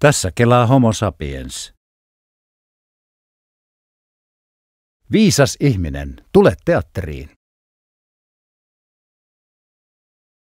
Tässä kelaa homo sapiens. Viisas ihminen, tule teatteriin.